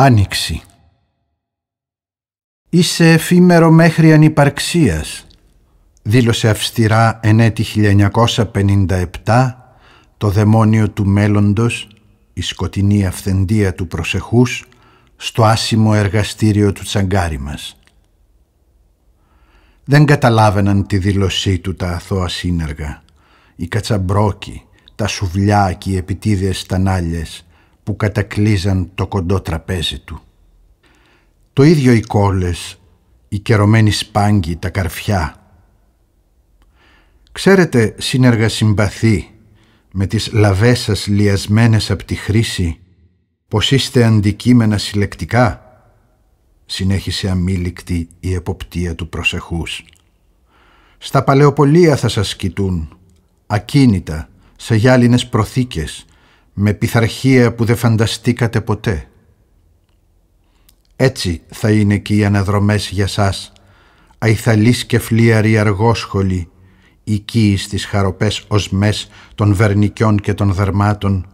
Άνοιξη «Είσαι εφήμερο μέχρι ανυπαρξίας», δήλωσε αυστηρά εν έτη 1957 το δαιμόνιο του μέλλοντος, η σκοτεινή αυθεντία του προσεχούς, στο άσημο εργαστήριο του τσαγκάρι μας. Δεν καταλάβαιναν τη δήλωσή του τα αθώα σύνεργα, οι κατσαμπρόκοι, τα σουβλιά και οι επιτίδες στανάλιες που κατακλείζαν το κοντό τραπέζι του. Το ίδιο οι κόλλες, οι κερωμένοι σπάνγκοι, τα καρφιά. Ξέρετε, σύνεργα συμπαθή, με τις λαβές σας λιασμένες απ' τη χρήση, πως είστε αντικείμενα συλλεκτικά, συνέχισε αμήλικτη η εποπτεία του προσεχούς. Στα παλαιοπολία θα σας κοιτούν, ακίνητα, σε γυάλινες προθήκες, με πειθαρχία που δεν φανταστήκατε ποτέ. Έτσι θα είναι και οι αναδρομές για σας, αϊθαλής και φλίαροι αργόσχολοι, οικείοι στις χαροπές οσμές των βερνικιών και των δερμάτων,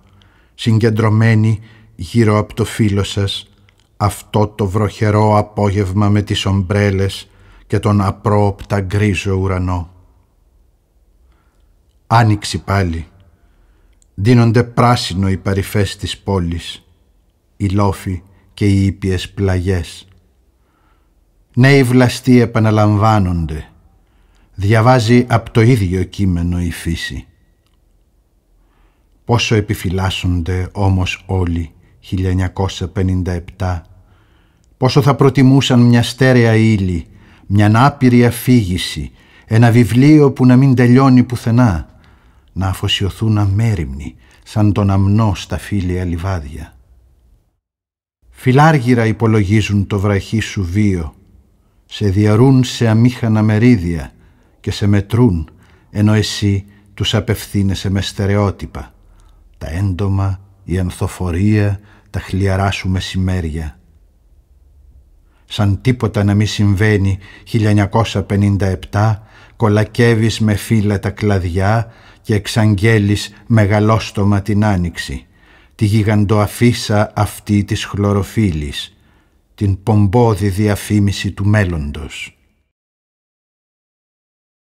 συγκεντρωμένοι γύρω από το φίλο σας, αυτό το βροχερό απόγευμα με τις ομπρέλες και τον απρόοπτα γκρίζο ουρανό. Άνοιξη πάλι δίνονται πράσινο οι παρυφές της πόλης, οι λόφοι και οι ήπιες πλαγιές. Νέοι βλαστοί επαναλαμβάνονται. Διαβάζει από το ίδιο κείμενο η φύση. Πόσο επιφυλάσσονται όμως όλοι 1957. Πόσο θα προτιμούσαν μια στέρεα ύλη, μια άπειρη αφήγηση, ένα βιβλίο που να μην τελειώνει πουθενά να αφοσιωθούν αμέριμνοι σαν τον αμνό στα φίλια λιβάδια. Φιλάργυρα υπολογίζουν το βραχή σου βίο, σε διαρούν σε αμήχανα μερίδια και σε μετρούν, ενώ εσύ τους απευθύνεσαι με στερεότυπα. Τα έντομα, η ανθοφορία, τα χλιαρά σου μεσημέρια σαν τίποτα να μη συμβαίνει 1957 κολακεύεις με φύλλα τα κλαδιά και εξαγγέλεις μεγαλόστομα την άνοιξη τη γιγαντοαφίσα αυτή της χλωροφύλης την πομπόδη διαφήμιση του μέλλοντος